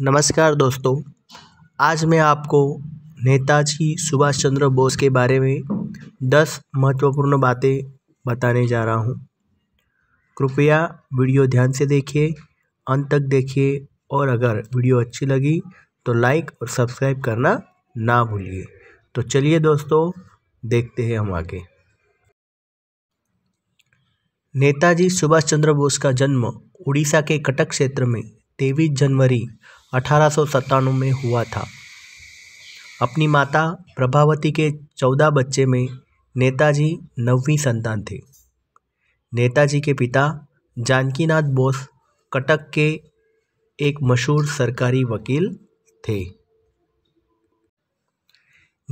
नमस्कार दोस्तों आज मैं आपको नेताजी सुभाष चंद्र बोस के बारे में दस महत्वपूर्ण बातें बताने जा रहा हूँ कृपया वीडियो ध्यान से देखिए अंत तक देखिए और अगर वीडियो अच्छी लगी तो लाइक और सब्सक्राइब करना ना भूलिए तो चलिए दोस्तों देखते हैं हम आगे नेताजी सुभाष चंद्र बोस का जन्म उड़ीसा के कटक क्षेत्र में तेईस जनवरी अठारह में हुआ था अपनी माता प्रभावती के चौदह बच्चे में नेताजी नौवीं संतान थे नेताजी के पिता जानकीनाथ बोस कटक के एक मशहूर सरकारी वकील थे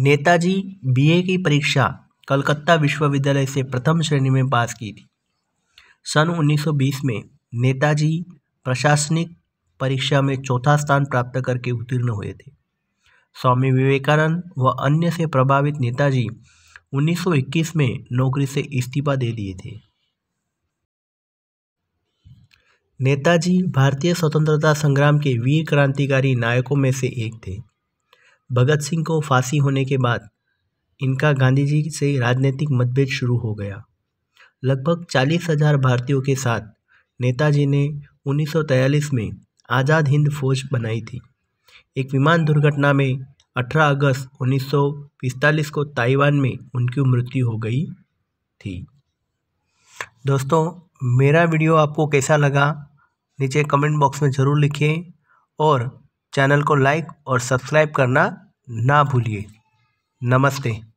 नेताजी बीए की परीक्षा कलकत्ता विश्वविद्यालय से प्रथम श्रेणी में पास की थी सन 1920 में नेताजी प्रशासनिक परीक्षा में चौथा स्थान प्राप्त करके उत्तीर्ण हुए थे स्वामी विवेकानंद व अन्य से प्रभावित नेताजी 1921 में नौकरी से इस्तीफा दे दिए थे नेताजी भारतीय स्वतंत्रता संग्राम के वीर क्रांतिकारी नायकों में से एक थे भगत सिंह को फांसी होने के बाद इनका गांधी जी से राजनीतिक मतभेद शुरू हो गया लगभग चालीस हजार भारतीयों के साथ नेताजी ने 1943 में आज़ाद हिंद फौज बनाई थी एक विमान दुर्घटना में 18 अगस्त 1945 को ताइवान में उनकी मृत्यु हो गई थी दोस्तों मेरा वीडियो आपको कैसा लगा नीचे कमेंट बॉक्स में ज़रूर लिखिए और चैनल को लाइक और सब्सक्राइब करना ना भूलिए नमस्ते